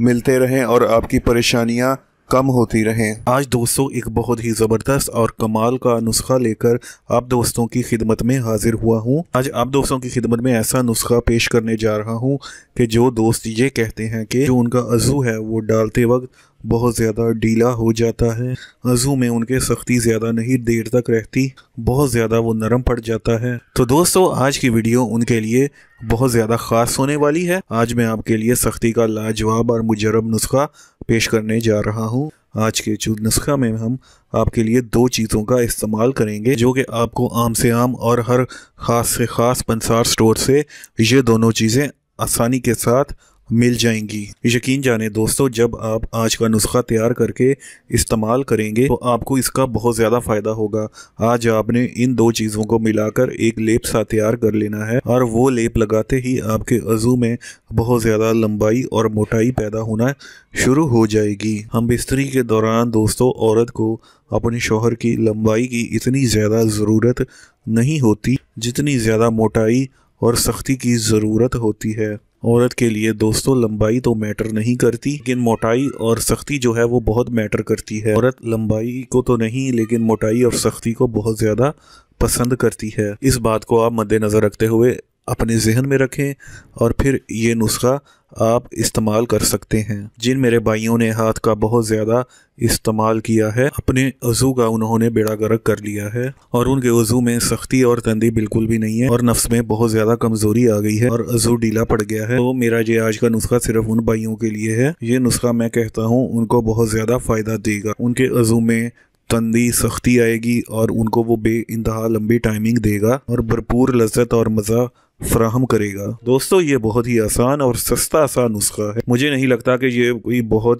मिलते रहें और आपकी परेशानियाँ कम होती रहें आज दोस्तों एक बहुत ही ज़बरदस्त और कमाल का नुस्खा लेकर आप दोस्तों की खिदमत में हाजिर हुआ हूँ आज आप दोस्तों की खिदमत में ऐसा नुस्खा पेश करने जा रहा हूँ कि जो दोस्त ये कहते हैं कि जो उनका अजू है वो डालते वक्त बहुत ज़्यादा ढीला हो जाता है अजू में उनके सख्ती ज़्यादा नहीं देर तक रहती बहुत ज़्यादा वो नरम पड़ जाता है तो दोस्तों आज की वीडियो उनके लिए बहुत ज़्यादा ख़ास होने वाली है आज मैं आपके लिए सख्ती का लाजवाब और मुजरब नुस्खा पेश करने जा रहा हूँ आज के चूद नुस्खा में हम आपके लिए दो चीज़ों का इस्तेमाल करेंगे जो कि आपको आम से आम और हर ख़ास से ख़ास पंसार स्टोर से ये दोनों चीज़ें आसानी के साथ मिल जाएंगी यकीन जाने दोस्तों जब आप आज का नुस्खा तैयार करके इस्तेमाल करेंगे तो आपको इसका बहुत ज़्यादा फ़ायदा होगा आज आपने इन दो चीज़ों को मिलाकर एक लेप सा तैयार कर लेना है और वो लेप लगाते ही आपके अज़ू में बहुत ज़्यादा लंबाई और मोटाई पैदा होना शुरू हो जाएगी हम बिस्तरी के दौरान दोस्तों औरत को अपने शोहर की लंबाई की इतनी ज़्यादा ज़रूरत नहीं होती जितनी ज़्यादा मोटाई और सख्ती की ज़रूरत होती है औरत के लिए दोस्तों लंबाई तो मैटर नहीं करती लेकिन मोटाई और सख्ती जो है वो बहुत मैटर करती है औरत लंबाई को तो नहीं लेकिन मोटाई और सख्ती को बहुत ज़्यादा पसंद करती है इस बात को आप मद्देनज़र रखते हुए अपने जहन में रखें और फिर ये नुस्खा आप इस्तेमाल कर सकते हैं जिन मेरे भाइयों ने हाथ का बहुत ज़्यादा इस्तेमाल किया है अपने वज़ू का उन्होंने बेड़ा गर्क कर लिया है और उनके वज़ू में सख्ती और तंदी बिल्कुल भी नहीं है और नफ्स में बहुत ज़्यादा कमज़ोरी आ गई है और वज़ू ढीला पड़ गया है तो मेरा ये आज का नुस्खा सिर्फ उन भाइयों के लिए है ये नुस्खा मैं कहता हूँ उनको बहुत ज़्यादा फ़ायदा देगा उनके वज़ू में तंदी सख्ती आएगी और उनको वो बे लंबी टाइमिंग देगा और भरपूर लज्जत और मज़ा फ्राहम करेगा दोस्तों ये बहुत ही आसान और सस्ता सा नुस्खा है मुझे नहीं लगता कि ये कोई बहुत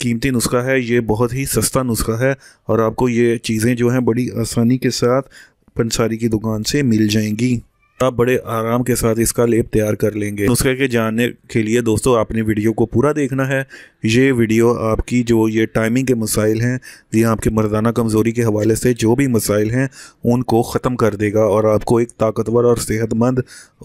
कीमती नुस्खा है ये बहुत ही सस्ता नुस्खा है और आपको ये चीज़ें जो हैं बड़ी आसानी के साथ पंसारी की दुकान से मिल जाएंगी आप बड़े आराम के साथ इसका लेप तैयार कर लेंगे नुस्खे के जानने के लिए दोस्तों आपने वीडियो को पूरा देखना है ये वीडियो आपकी जो ये टाइमिंग के मसाइल हैं या आपके मर्दाना कमज़ोरी के हवाले से जो भी मसाइल हैं उनको ख़त्म कर देगा और आपको एक ताकतवर और सेहतमंद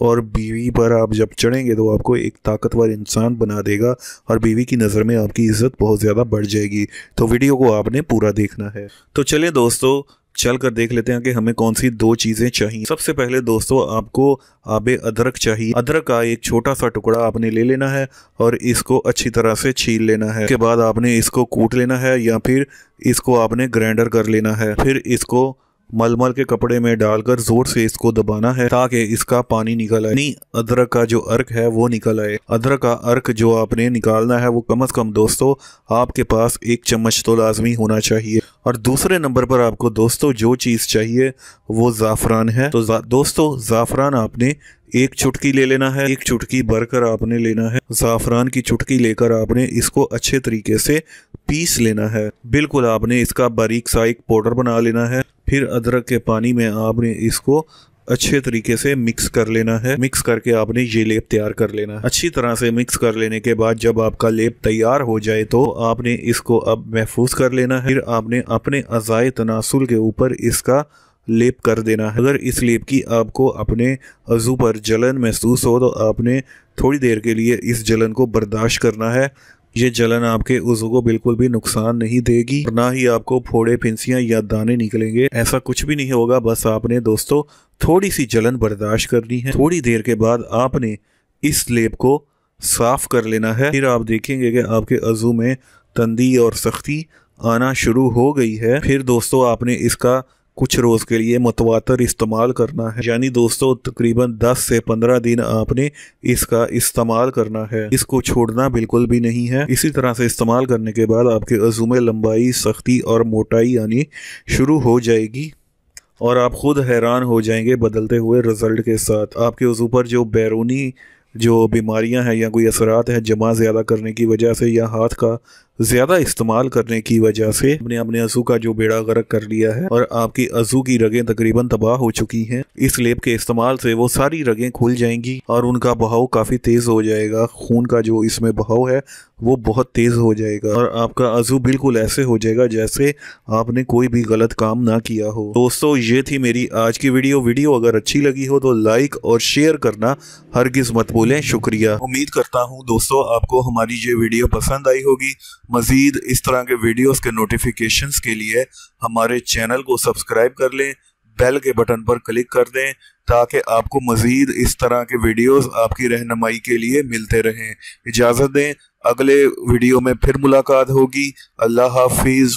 और बीवी पर आप जब चढ़ेंगे तो आपको एक ताकतवर इंसान बना देगा और बीवी की नज़र में आपकी इज़्ज़त बहुत ज़्यादा बढ़ जाएगी तो वीडियो को आपने पूरा देखना है तो चले दोस्तों चल कर देख लेते हैं कि हमें कौन सी दो चीज़ें चाहिए सबसे पहले दोस्तों आपको आबे अदरक चाहिए अदरक का एक छोटा सा टुकड़ा आपने ले लेना है और इसको अच्छी तरह से छील लेना है उसके बाद आपने इसको कूट लेना है या फिर इसको आपने ग्राइंडर कर लेना है फिर इसको मलमल के कपड़े में डालकर जोर से इसको दबाना है ताकि इसका पानी निकल आए नहीं अदरक का जो अर्क है वो निकल आए अदरक का अर्क जो आपने निकालना है वो कम अज कम दोस्तों आपके पास एक चम्मच तो लाजमी होना चाहिए और दूसरे नंबर पर आपको दोस्तों जो चीज़ चाहिए वो ज़ाफ़रान है तो जा, दोस्तों ज़ाफ़रान आपने एक चुटकी ले लेना है एक चुटकी भरकर आपने लेना है ज़ाफ़रान की चुटकी लेकर आपने इसको अच्छे तरीके से पीस लेना है बिल्कुल आपने इसका बारीक सा एक पाउडर बना लेना है फिर अदरक के पानी में आपने इसको अच्छे तरीके से मिक्स कर लेना है मिक्स करके आपने ये लेप तैयार कर लेना है अच्छी तरह से मिक्स कर लेने के बाद जब आपका लेप तैयार हो जाए तो आपने इसको अब महफूज कर लेना है फिर आपने अपने अजाय तनासुल के ऊपर इसका लेप कर देना है अगर इस लेप की आपको अपने अजू पर जलन महसूस हो तो आपने थोड़ी देर के लिए इस जलन को बर्दाश्त करना है ये जलन आपके उजू को बिल्कुल भी नुकसान नहीं देगी ना ही आपको फोड़े फिंसियां या दाने निकलेंगे ऐसा कुछ भी नहीं होगा बस आपने दोस्तों थोड़ी सी जलन बर्दाश्त करनी है थोड़ी देर के बाद आपने इस लेप को साफ कर लेना है फिर आप देखेंगे कि आपके अजू में तंदी और सख्ती आना शुरू हो गई है फिर दोस्तों आपने इसका कुछ रोज़ के लिए मतवातर इस्तेमाल करना है यानी दोस्तों तकरीबन 10 से 15 दिन आपने इसका इस्तेमाल करना है इसको छोड़ना बिल्कुल भी नहीं है इसी तरह से इस्तेमाल करने के बाद आपके अजूमे लंबाई सख्ती और मोटाई यानी शुरू हो जाएगी और आप ख़ुद हैरान हो जाएंगे बदलते हुए रिज़ल्ट के साथ आपके उस पर जो बैरूनी जो बीमारियां हैं या कोई असरात हैं जमा ज़्यादा करने की वजह से या हाथ का ज्यादा इस्तेमाल करने की वजह से अपने अपने अजू का जो बेड़ा गर्क कर लिया है और आपकी अजू की रगें तकरीबन तबाह हो चुकी हैं इस लेप के इस्तेमाल से वो सारी रगें खुल जाएंगी और उनका बहाव काफी तेज हो जाएगा खून का जो इसमें बहाव है वो बहुत तेज हो जाएगा और आपका अजू बिल्कुल ऐसे हो जाएगा जैसे आपने कोई भी गलत काम ना किया हो दोस्तों ये थी मेरी आज की वीडियो वीडियो अगर अच्छी लगी हो तो लाइक और शेयर करना हर मत बोले शुक्रिया उम्मीद करता हूँ दोस्तों आपको हमारी ये वीडियो पसंद आई होगी मज़ीद इस तरह के वीडियोस के नोटिफिकेशन के लिए हमारे चैनल को सब्सक्राइब कर लें बेल के बटन पर क्लिक कर दें ताकि आपको मज़ीद इस तरह के वीडियोस आपकी रहनमाई के लिए मिलते रहें इजाज़त दें अगले वीडियो में फिर मुलाकात होगी अल्लाह हाफिज़